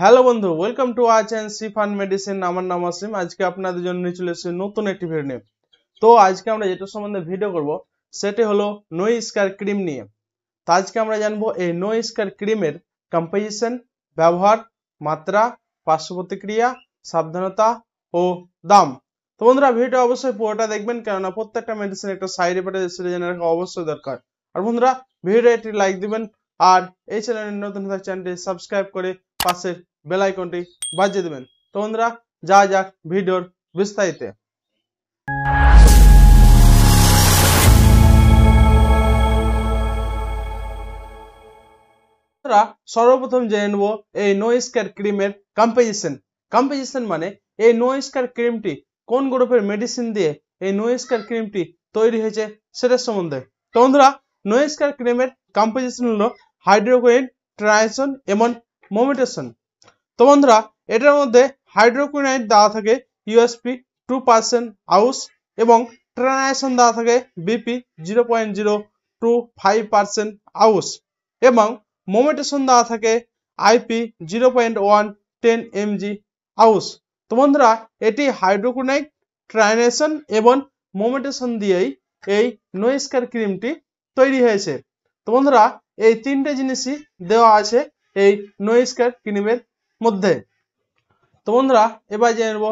hello বন্ধু welcome to arch and সিফান medicine আমার নাম আসিম আজকে আপনাদের জন্য নিয়ে চলে এসেছি নতুন একটি ভিডিও নিয়ে তো আজকে আমরা যেটা সম্বন্ধে ভিডিও করব সেটি হলো নো স্কার ক্রিম নিয়ে তো আজকে আমরা জানবো এই নো স্কার ক্রিমের কম্পোজিশন ব্যবহার মাত্রা পার্শ্ব প্রতিক্রিয়া সাবধানতা ও দাম তো বন্ধুরা ভিডিও অবশ্যই পুরোটা দেখবেন কেননা প্রত্যেকটা মেডিসিন একটা সাইড এফেক্ট সেটা জেনে রাখা অবশ্যই দরকার আর বন্ধুরা ভিডিও একটি লাইক দিবেন আর এই চ্যানেলের নতুন থাক চ্যানেলটি সাবস্ক্রাইব করে পাশের বেলাইকনটি বাজিয়ে দেবেন তো বন্ধুরা যা যাক ভিডিওর বিস্তারিত সর্বপ্রথম জেনে নেব এই নোয়েস্কার ক্রিমের কম্পোজিশন কম্পোজিশন মানে এই স্কার ক্রিমটি কোন গ্রুপের মেডিসিন দিয়ে এই নো স্কার ক্রিমটি তৈরি হয়েছে সেটার সম্বন্ধে তো বন্ধুরা নোয়েস্কার ক্রিমের কম্পোজিশন হলো হাইড্রোকুইন ট্রাইসন এবং মোমিটেশন তো বন্ধুরা এটার মধ্যে হাইড্রোকুইনাইট দেওয়া থাকে ইউএসপি টু পার্সেন্ট আউস এবং ট্রানাইসন দেওয়া থাকে BP zero point zero two five percent ounce এবং মোমেটেশন দেওয়া থাকে IP zero point one ten MG ounce তো বন্ধুরা এটি হাইড্রোকুইনাইট ট্রাইনেশন এবং মোমেটেশন দিয়েই এই নয়েস্কার ক্রিমটি তৈরি হয়েছে তো বন্ধুরা এই তিনটে জিনিসই দেওয়া আছে এই স্কার ক্রিমের মধ্যে তো বন্ধুরা এবার জেনে নেব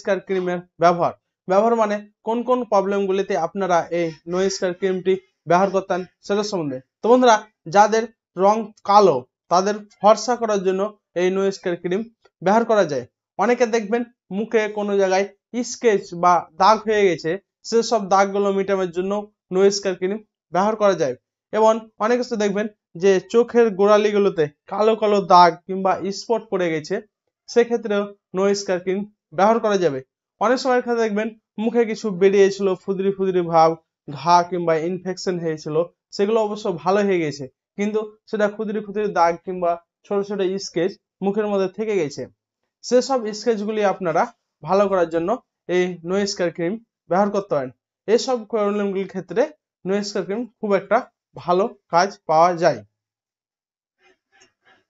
স্কার ক্রিমের ব্যবহার ব্যবহার মানে কোন কোন প্রবলেমগুলিতে আপনারা এই স্কার ক্রিমটি ব্যবহার করতেন সেটা সম্বন্ধে তো বন্ধুরা যাদের রং কালো তাদের ফর্সা করার জন্য এই স্কার ক্রিম ব্যবহার করা যায় অনেকে দেখবেন মুখে কোনো জায়গায় স্কেচ বা দাগ হয়ে গেছে সেসব দাগগুলো মেটানোর জন্য স্কার ক্রিম ব্যবহার করা যায় এবং অনেক কিছু দেখবেন যে চোখের গোড়ালিগুলোতে কালো কালো দাগ কিংবা স্পট পড়ে গেছে সেক্ষেত্রেও নোয়েস ক্রিম ব্যবহার করা যাবে অনেক সময় ক্ষেত্রে দেখবেন মুখে কিছু বেরিয়েছিল ফুদরি ফুদরি ভাব ঘা কিংবা ইনফেকশন হয়েছিল সেগুলো অবশ্য ভালো হয়ে গেছে কিন্তু সেটা ক্ষুদ্রি ক্ষুদ্রি দাগ কিংবা ছোট ছোট স্কেচ মুখের মধ্যে থেকে গেছে সেসব স্কেচগুলি আপনারা ভালো করার জন্য এই স্কার ক্রিম ব্যবহার করতে পারেন এইসব প্রবলেমগুলির ক্ষেত্রে স্কার ক্রিম খুব একটা ভালো কাজ পাওয়া যায়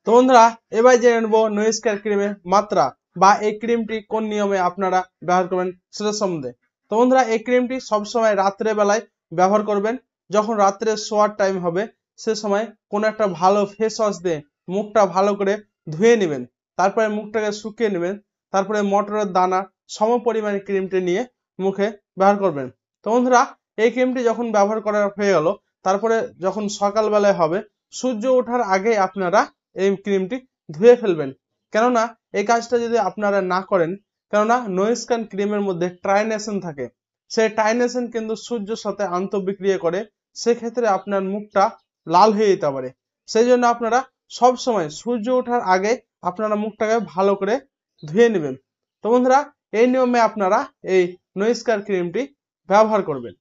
তো বন্ধুরা এবার জেনে নেব নয়েস্কার ক্রিমের মাত্রা বা এই ক্রিমটি কোন নিয়মে আপনারা ব্যবহার করবেন সেটা সম্বন্ধে তো বন্ধুরা এই ক্রিমটি সবসময় রাত্রেবেলায় ব্যবহার করবেন যখন রাত্রে শোয়ার টাইম হবে সে সময় কোনো একটা ভালো ফেস ওয়াশ দিয়ে মুখটা ভালো করে ধুয়ে নেবেন তারপরে মুখটাকে শুকিয়ে নেবেন তারপরে মটরের দানা সম পরিমাণে ক্রিমটি নিয়ে মুখে ব্যবহার করবেন তো বন্ধুরা এই ক্রিমটি যখন ব্যবহার করা হয়ে গেল তারপরে যখন সকালবেলায় হবে সূর্য ওঠার আগে আপনারা এই ক্রিমটি ধুয়ে ফেলবেন কেননা এই কাজটা যদি আপনারা না করেন কেননা নোয়েসকান ক্রিমের মধ্যে ট্রাইনেশন থাকে সেই ট্রাইনেশন কিন্তু সূর্যের সাথে আন্তঃবিক্রিয়া করে সেক্ষেত্রে আপনার মুখটা লাল হয়ে যেতে পারে সেই জন্য আপনারা সব সময় সূর্য ওঠার আগে আপনারা মুখটাকে ভালো করে ধুয়ে নেবেন তো বন্ধুরা এই নিয়মে আপনারা এই নয়েস্কার ক্রিমটি ব্যবহার করবেন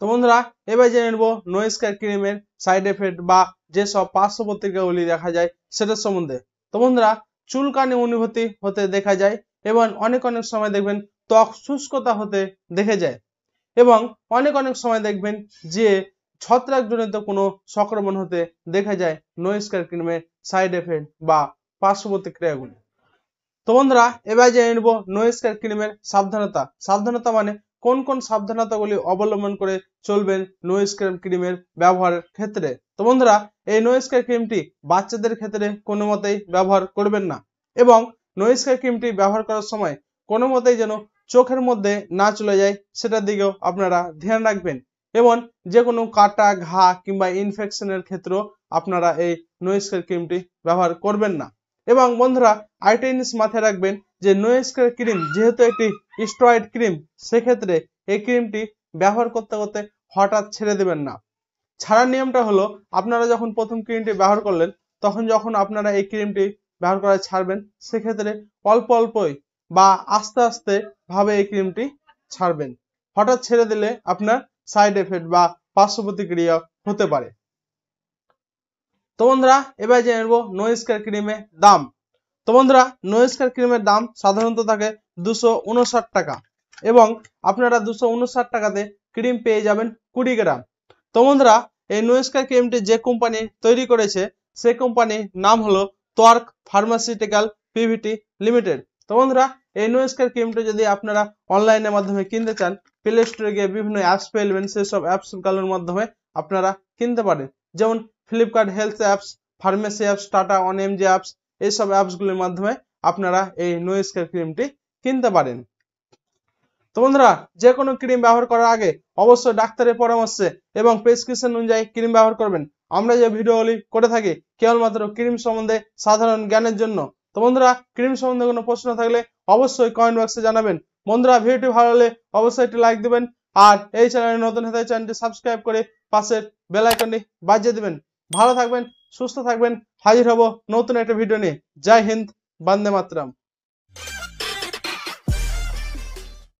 তো বন্ধুরা এবার জেনে নেব নোয়েস্কার ক্রিমের সাইড এফেক্ট বা যেসব পার্শ্ব দেখা যায় সেটার সম্বন্ধে তো বন্ধুরা চুলকানি অনুভূতি হতে দেখা যায় এবং অনেক অনেক সময় দেখবেন ত্বক শুষ্কতা হতে দেখে যায় এবং অনেক অনেক সময় দেখবেন যে ছত্রাকজনিত কোনো সংক্রমণ হতে দেখা যায় নোয়েস্কার ক্রিমের সাইড এফেক্ট বা পার্শ্ব প্রতিক্রিয়াগুলি তো বন্ধুরা এবার জেনে নেব নোয়েস্কার ক্রিমের সাবধানতা সাবধানতা মানে কোন কোন সাবধানতাগুলি অবলম্বন করে চলবেন নো ক্রিমের ব্যবহারের ক্ষেত্রে তো বন্ধুরা এই নো ক্রিমটি বাচ্চাদের ক্ষেত্রে কোনো মতেই ব্যবহার করবেন না এবং নো ক্রিমটি ব্যবহার করার সময় কোনো মতেই যেন চোখের মধ্যে না চলে যায় সেটার দিকেও আপনারা ধ্যান রাখবেন এবং যে কোনো কাটা ঘা কিংবা ইনফেকশনের ক্ষেত্রেও আপনারা এই নোয়েস্কের ক্রিমটি ব্যবহার করবেন না এবং বন্ধুরা আরেকটা জিনিস মাথায় রাখবেন যে নোয়েস্কের ক্রিম যেহেতু একটি স্ট্রয়েড ক্রিম সেক্ষেত্রে এই ক্রিমটি ব্যবহার করতে করতে হঠাৎ ছেড়ে দেবেন না ছাড়ার নিয়মটা হলো আপনারা যখন প্রথম ক্রিমটি ব্যবহার করলেন তখন যখন আপনারা এই ক্রিমটি ব্যবহার করা ছাড়বেন সেক্ষেত্রে অল্প অল্পই বা আস্তে আস্তে ভাবে এই ক্রিমটি ছাড়বেন হঠাৎ ছেড়ে দিলে আপনার সাইড এফেক্ট বা পার্শ্ব প্রতিক্রিয়া হতে পারে তো বন্ধুরা এবার জেনে নেবো নোয়েস্কার ক্রিমের দাম তো বন্ধুরা নোয়েস্কার ক্রিমের দাম সাধারণত থাকে দুশো উনষাট টাকা এবং আপনারা দুশো উনষাট টাকাতে ক্রিম পেয়ে যাবেন কুড়ি গ্রাম তো বন্ধুরা এই নোয়েস্কার ক্রিমটি যে কোম্পানি তৈরি করেছে সে কোম্পানির নাম হলো তোয়ার্ক ফার্মাসিউটিক্যাল পিভিটি লিমিটেড তো বন্ধুরা এই নোয়েস্কার ক্রিমটি যদি আপনারা অনলাইনের মাধ্যমে কিনতে চান প্লে স্টোরে গিয়ে বিভিন্ন অ্যাপস পেয়ে নেবেন সেসব অ্যাপসগুলোর মাধ্যমে আপনারা কিনতে পারেন যেমন Flipkart health apps pharmacy apps Tata one M G apps এইসব অ্যাপসগুলির মাধ্যমে আপনারা এই নো স্কেল ক্রিমটি কিনতে পারেন তো বন্ধুরা যে কোনো ক্রিম ব্যবহার করার আগে অবশ্যই ডাক্তারের পরামর্শে এবং প্রেসক্রিপশন অনুযায়ী ক্রিম ব্যবহার করবেন আমরা যে ভিডিওগুলি করে থাকি কেবলমাত্র ক্রিম সম্বন্ধে সাধারণ জ্ঞানের জন্য তো বন্ধুরা ক্রিম সম্বন্ধে কোনো প্রশ্ন থাকলে অবশ্যই কমেন্ট বক্সে জানাবেন বন্ধুরা ভিডিওটি ভালো হলে অবশ্যই একটি লাইক দেবেন আর এই চ্যানেলে নতুন হতে চ্যানেলটি সাবস্ক্রাইব করে পাশের বেলাইকনটি বাজিয়ে দেবেন ভালো থাকবেন সুস্থ থাকবেন হাজির হব নতুন একটা ভিডিও নিয়ে জয় হিন্দ বন্দে মাতরম